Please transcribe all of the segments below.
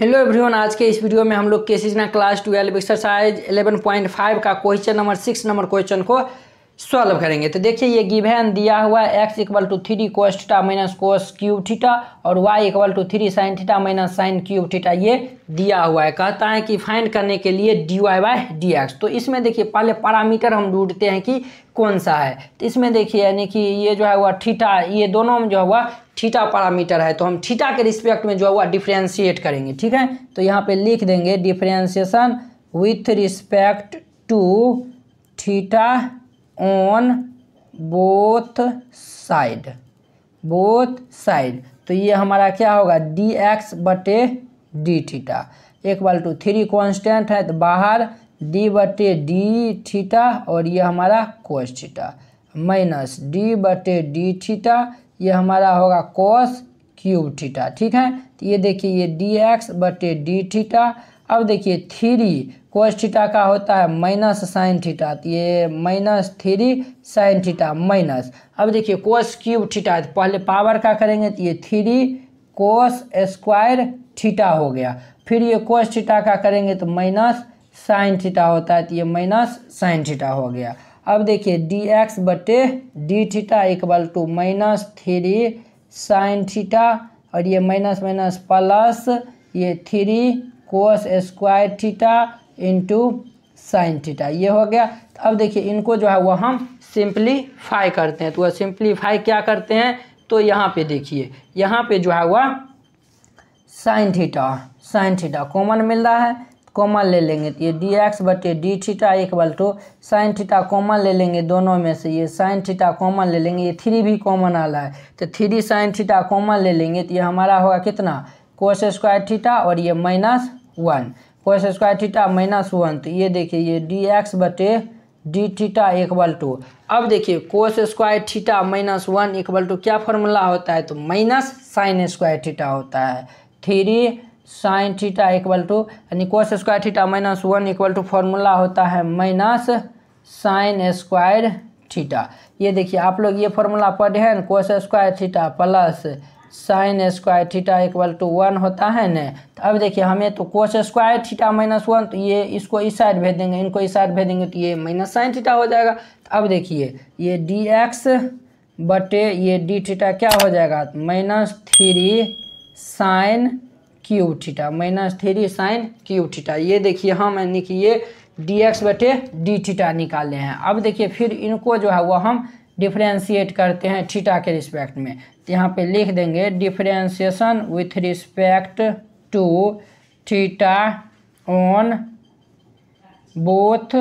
hello everyone आज के इस वीडियो में हम लोग के सीजना क्लास ट्वेल्व एक्सरसाइज 11.5 का question number six number question को सॉल्व करेंगे तो देखिए ये गिवन दिया हुआ है x equal to three cos theta minus cos cube theta और y equal to three sine theta minus sine cube theta ये दिया हुआ है कहता है कि फाइंड करने के लिए d y by d x तो इसमें देखिए पहले पैरामीटर हम ढूंढते हैं कि कौन सा है तो इसमें देखिए यानी कि ये जो है हुआ थीटा ये दोनों में जो हुआ थीटा पैरामीटर है तो हम थीटा के रिस्पेक्ट में जो हुआ डिफ्रेंशिएट करेंगे ठीक है तो यहाँ पर लिख देंगे differentiation with respect to theta on both side both side तो ये हमारा क्या होगा डी एक्स बटे d theta equal to three constant है तो बाहर डी बटे डी थीटा और ये हमारा कोस थीटा माइनस डी बटे डी थीटा ये हमारा होगा कोस क्यूब थीटा ठीक है तो ये देखिए ये डी एक्स बटे डी थीटा अब देखिए थ्री कोस थीटा का होता है माइनस साइन थीटा तो ये minus three sine theta minus अब देखिए कोस क्यूब थीटा तो पहले पावर का करेंगे तो ये थ्री कोस स्क्वायर थीटा हो गया फिर ये कोस थीटा का करेंगे तो माइनस साइन थीटा होता है तो ये माइनस साइन थीटा हो गया अब देखिए डी एक्स बटे d theta equal to minus three sine theta और ये माइनस माइनस प्लस ये three cos square theta into sine theta ये हो गया तो अब देखिए इनको जो है वो हम सिंप्लीफाई करते हैं तो वह सिंप्लीफाई क्या करते हैं तो यहाँ पे देखिए यहाँ पे जो है वह sine theta sine theta common मिल रहा है कॉमन ले लेंगे तो ये डी एक्स बटे डी थीटा एक बल टू साइन थीटा कॉमन ले लेंगे दोनों में से ये साइन थीटा कॉमन ले लेंगे ये थ्री भी कॉमन आ रहा है तो थ्री साइन थीटा कॉमन ले लेंगे तो ये हमारा होगा कितना कोस स्क्वायर थीटा और ये minus one cos square theta minus one तो ये देखिए ये डी एक्स बटे डी थीटा इक्वल टू अब देखिए cos square theta minus one equal to क्या फॉर्मूला होता है तो माइनस साइन स्क्वायर थीटा होता है three sine theta equal to यानी cos square theta minus one equal to formula होता है माइनस साइन स्क्वायर थीटा ये देखिए आप लोग ये फॉर्मूला पढ़े हैं cos square theta plus sine square theta equal to one होता है न तो अब देखिए हमें तो cos square theta minus one तो ये इसको इस साइड भेज देंगे इनको इस साइड भेज देंगे तो ये माइनस साइन थीटा हो जाएगा तो अब देखिए ये डी एक्स बटे ये डी थीटा क्या हो जाएगा तो minus three sine cube theta minus three sine cube theta ये देखिए हम लिखिए डी एक्स बटे डी थीटा निकाले हैं अब देखिए फिर इनको जो है वो हम डिफ्रेंशिएट करते हैं थीटा के रिस्पेक्ट में तो यहाँ पे लिख देंगे differentiation with respect to theta on both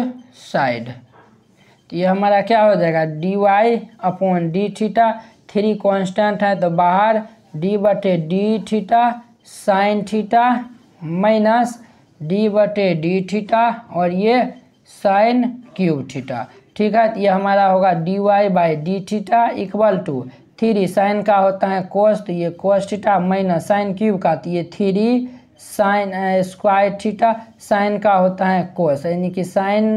side तो ये हमारा क्या हो जाएगा d y upon d theta three constant है तो बाहर डी बटे d theta sine theta minus d बटे डी थीटा और ये साइन क्यूब थीटा ठीक है ये हमारा होगा d y by d theta equal to three sine का होता है कोस तो ये cos theta minus sine cube का तो ये three sine square theta sine का होता है कोस यानी कि साइन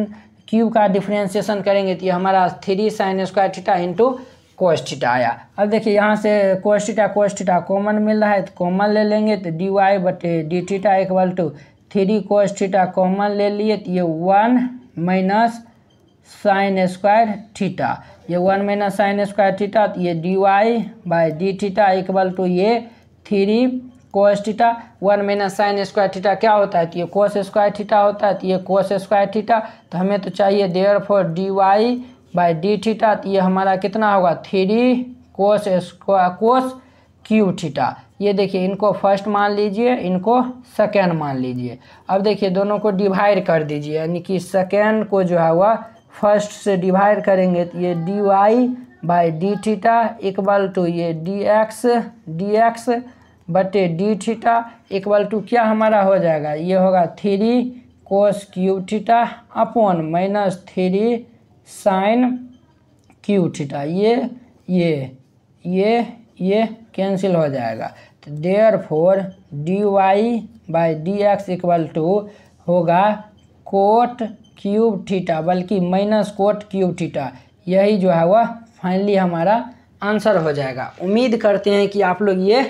क्यूब का डिफ्रेंसिएशन करेंगे तो ये हमारा three sine square theta into cos theta आया अब देखिए यहाँ से cos theta cos theta common मिल रहा है तो कॉमन ले लेंगे तो डी वाई बटे d theta equal to three cos theta common ले लिए तो ये one minus sine square theta ये one minus sine square theta तो ये d y by d theta equal to ये three cos theta one minus sine square theta क्या होता है तो ये कोस स्क्वायर थीटा होता है तो ये कोस स्क्वायर थीटा तो हमें तो चाहिए therefore d y by d theta तो ये हमारा कितना होगा three cos square cos cube theta ये देखिए इनको फर्स्ट मान लीजिए इनको सेकेंड मान लीजिए अब देखिए दोनों को डिवाइड कर दीजिए यानी कि सेकेंड को जो है वह फर्स्ट से डिवाइड करेंगे तो ये d y by d theta equal to ये डी एक्स डी एक्स बटे डी थीटा इक्वल टू क्या हमारा हो जाएगा ये होगा three cos cube theta upon minus three sine cube theta ये ये ये ये कैंसिल हो जाएगा तो therefore d y by d x equal to होगा कोट क्यूब थीटा बल्कि माइनस कोट क्यूब थीटा यही जो है वह फाइनली हमारा आंसर हो जाएगा उम्मीद करते हैं कि आप लोग ये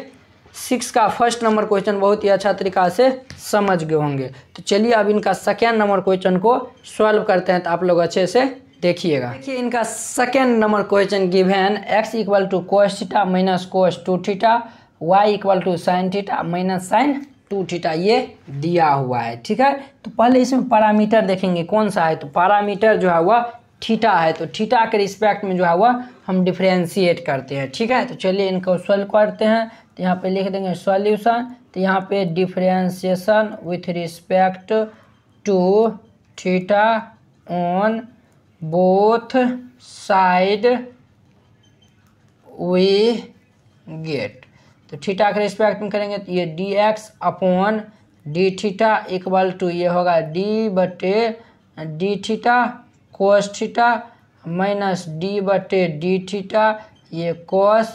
सिक्स का फर्स्ट नंबर क्वेश्चन बहुत ही अच्छा तरीका से समझ गए होंगे तो चलिए अब इनका सेकेंड नंबर क्वेश्चन को सॉल्व करते हैं तो आप लोग अच्छे से देखिएगा देखिए इनका second number question given x equal to cos theta minus cos two theta y equal to sine theta minus sine two theta ये दिया हुआ है ठीक है तो पहले इसमें पैरामीटर देखेंगे कौन सा है तो पैरामीटर जो है वह थीटा है तो थीटा के रिस्पेक्ट में जो है वह हम डिफ्रेंशिएट करते हैं ठीक है तो चलिए इनको सॉल्व करते हैं तो यहाँ पे लिख देंगे सॉल्यूशन तो यहाँ पे differentiation with respect to theta on both side we get तो थीटा के रिस्पेक्ट में करेंगे तो ये d x upon d theta equal to ये होगा डी बटे d theta cos theta minus d बटे डी थीटा ये कोस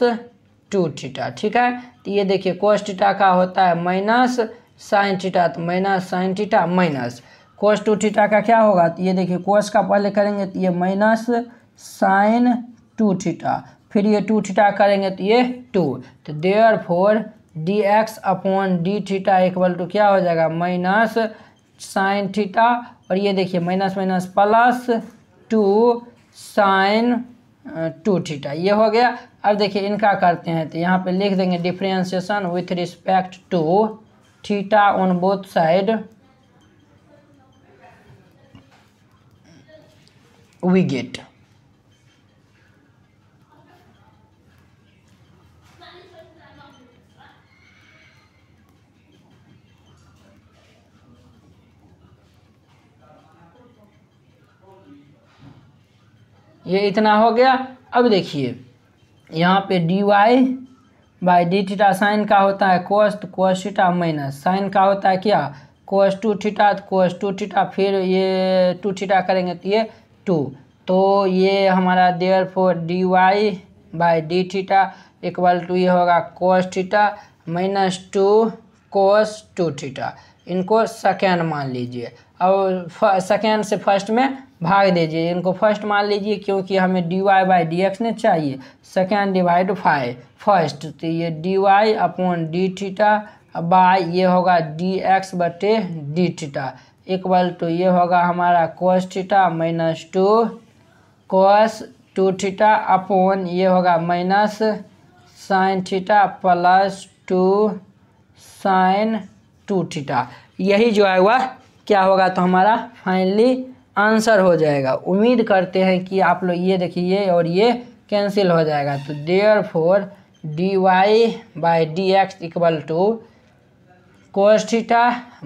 टू थीटा ठीक है तो ये देखिए कोस थीटा का होता है माइनस साइन थीटा तो minus sine theta minus cos two theta का क्या होगा तो ये देखिए कोस का पहले करेंगे तो ये माइनस साइन टू थीटा फिर ये टू थीटा करेंगे तो ये टू तो therefore d x upon d theta equal to क्या हो जाएगा माइनस साइन थीटा और ये देखिए minus minus plus two sine two theta ये हो गया अब देखिए इनका करते हैं तो यहाँ पे लिख देंगे differentiation with respect to theta on both side we get ये इतना हो गया अब देखिए यहाँ पे d y by d theta sine का होता है कोस तो कोस थीटा माइनस साइन का होता है क्या कोस टू थीटा तो कोस टू थीटा फिर ये टू थीटा करेंगे तो ये टू तो ये हमारा therefore d y by d theta equal to ये होगा cos theta minus two cos two theta इनको सेकेंड मान लीजिए और सेकेंड से फर्स्ट में भाग दीजिए इनको फर्स्ट मान लीजिए क्योंकि हमें d y by d x नहीं चाहिए सेकेंड डिवाइड फाइव फर्स्ट तो ये d y upon d theta by ये होगा डी एक्स बटे डी थीटा इक्वल टू ये होगा हमारा cos theta minus two cos two theta upon ये होगा minus sine theta plus two sine two theta यही जो है वह क्या होगा तो हमारा फाइनली आंसर हो जाएगा उम्मीद करते हैं कि आप लोग ये देखिए और ये कैंसिल हो जाएगा तो therefore d y by d x equal to cos theta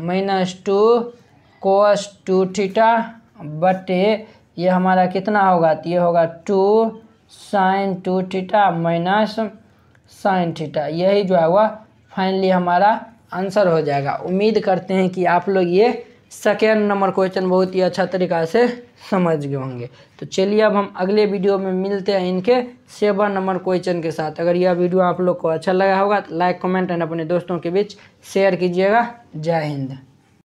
minus two cos two theta बटे ये हमारा कितना होगा तो ये होगा two sine two theta minus sine theta यही जो है वह फाइनली हमारा आंसर हो जाएगा उम्मीद करते हैं कि आप लोग ये सेकेंड नंबर क्वेश्चन बहुत ही अच्छा तरीका से समझ गए होंगे तो चलिए अब हम अगले वीडियो में मिलते हैं इनके सेवन नंबर क्वेश्चन के साथ अगर यह वीडियो आप लोग को अच्छा लगा होगा तो लाइक कमेंट एंड अपने दोस्तों के बीच शेयर कीजिएगा जय हिंद